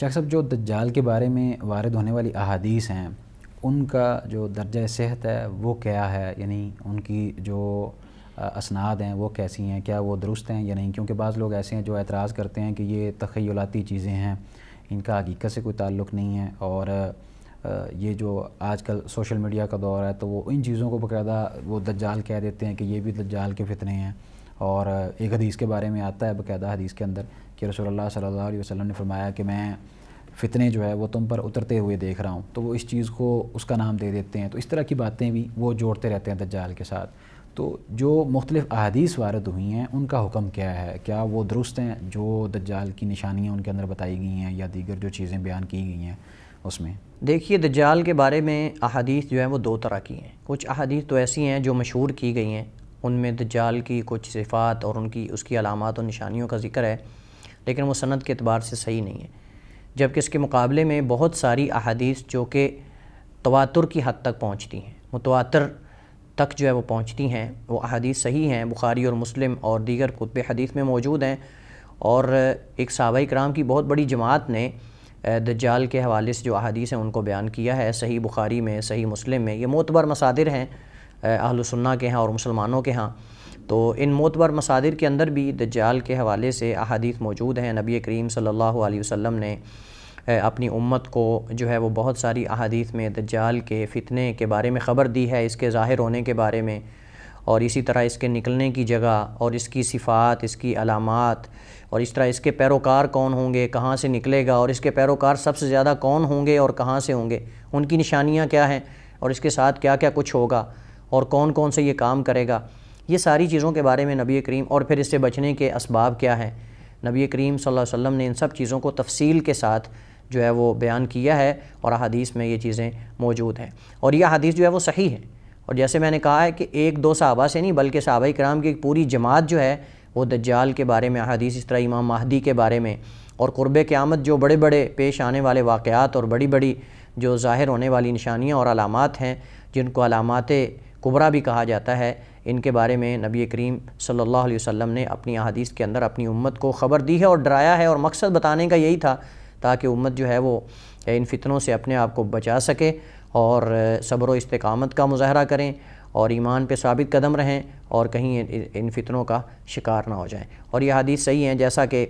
शेख साहब जो दज्जाल के बारे में वारद होने वाली अहादीस हैं उनका जो दर्जा सेहत है वो क्या है यानी उनकी जो असनाद हैं वो कैसी हैं क्या वो दुरुस्त हैं या नहीं क्योंकि बाज़ लोग ऐसे हैं जो एतराज़ करते हैं कि ये तखयलाती चीज़ें हैं इनका हकीकत से कोई ताल्लुक़ नहीं है और ये जो आजकल सोशल मीडिया का दौर है तो वो इन चीज़ों को बकायदा वो दज्जाल कह देते हैं कि ये भी दज्जाल के फितने हैं और एक हदीस के बारे में आता है बकायदा हदीस के अंदर कि रसोल्ला सल्ला वसलम ने फरमाया कि मैं फ़ितने जो है वो तुम पर उतरते हुए देख रहा हूँ तो वो इस चीज़ को उसका नाम दे देते हैं तो इस तरह की बातें भी वो जोड़ते रहते हैं दज्जाल के साथ तो जो मुख्तलिफ़ अदीस वारद हुई हैं उनका हुक्म क्या है क्या वो दुरुस्त हैं जो दज्जाल की निशानियाँ उनके अंदर बताई गई हैं या दीगर जो चीज़ें बयान की गई हैं उसमें देखिए दज्जाल के बारे में अहदीस जो है वो दो तरह की हैं कुछ अहदीस तो ऐसी हैं जो मशहूर की गई हैं उनमें दजाल की कुछ सिफ़ात और उनकी उसकी अलामत और निशानियों का जिक्र है लेकिन वो सनत के अतबार से सही नहीं है जबकि इसके मुकाबले में बहुत सारी अहादीस जो कि तवातुर की हद तक पहुँचती हैं मुतवातर तक जो है वो पहुँचती हैं वो अहदीस सही हैं बुखारी और मुस्लिम और दीगर कुतब हदीस में मौजूद हैं और एक सबाई कराम की बहुत बड़ी जमात ने दज्जाल के हवाले से जो अहदीस हैं उनको बयान किया है सही बुखारी में सही मुस्लिम में ये मोतबर मसादिर हैं अहलसन्ना के यहाँ और मुसलमानों के यहाँ तो इन मोतबर मसादिर के अंदर भी दज्जाल के हवाले से अहादीत मौजूद हैं नबी करीम सल्लल्लाहु अलैहि वसल्लम ने अपनी उम्मत को जो है वो बहुत सारी अहादीत में दज्जाल के फितने के बारे में ख़बर दी है इसके ज़ाहिर होने के बारे में और इसी तरह इसके निकलने की जगह और इसकी सिफ़ात इसकी अलामत और इस तरह इसके पैरोकार कौन होंगे कहाँ से निकलेगा और इसके पैरोकार सबसे ज़्यादा कौन होंगे और कहाँ से होंगे उनकी निशानियाँ क्या हैं और इसके साथ क्या क्या कुछ होगा और कौन कौन से ये काम करेगा ये सारी चीज़ों के बारे में नबी करीम और फिर इससे बचने के असबाब क्या हैं नबी करीम सल्लल्लाहु अलैहि वसल्लम ने इन सब चीज़ों को तफसील के साथ जो है वो बयान किया है और अदीस में ये चीज़ें मौजूद हैं और यह हदीस जो है वो सही है और जैसे मैंने कहा है कि एक दो साहबा से नहीं बल्कि साहबा कराम की पूरी जमात जो है वो दज्जाल के बारे में अदीस इस तरह इमाम महदी के बारे में और कुर्ब क़्यामत जो बड़े बड़े पेश आने वाले वाक़ात और बड़ी बड़ी जो ज़ाहिर होने वाली निशानियाँ और अलामत हैं जिनको अलामत कुबरा भी कहा जाता है इनके बारे में नबी करीम सल्लल्लाहु अलैहि वसल्लम ने अपनी अहदीस के अंदर अपनी उम्मत को ख़बर दी है और डराया है और मकसद बताने का यही था ताकि उम्मत जो है वो इन फितनों से अपने आप को बचा सके और सब्र इस्तकामत का मुजाहरा करें और ईमान पे साबित कदम रहें और कहीं इन फितनों का शिकार ना हो जाएं और यह हदीस सही हैं जैसा कि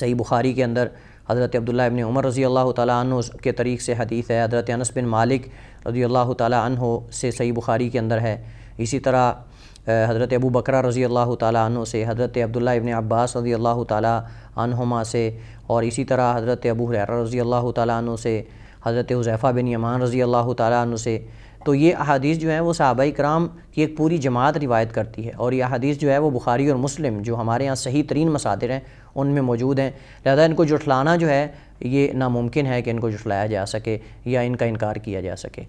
सही बुखारी के अंदर हज़रत अब्दुल्ला इबन उमर रज़ी अल्लाह तु के तरीक़ से हदीस है हज़रत अनस बिन मालिक रज़ी अल्लाह हो से सही बुखारी के अंदर है इसी तरह हज़रत अबू बकरा रज़ी अल्लाह तु से हज़रत अब्दुल्ला इबन अब्बास रज़ी अल्लाह तुमा से और इसी तरह हज़रत अबू हुरैरा रज़ी अल्लाह तु से हज़रत हुज़ैफ़ा बिन यमान रज़ी अल्लाह तु से तो ये अहादीस जो हैं वो सहाबा कराम की एक पूरी जमात रिवायत करती है और ये अहादीस जो है वो बुखारी और मुस्लिम जो हमारे यहाँ सही तरीन मसादिर हैं उनमें मौजूद हैं लिहाजा इनको जुटलाना जो है ये नामुमकिन है कि इनको जुटलाया जा सके या इनका इनकार किया जा सके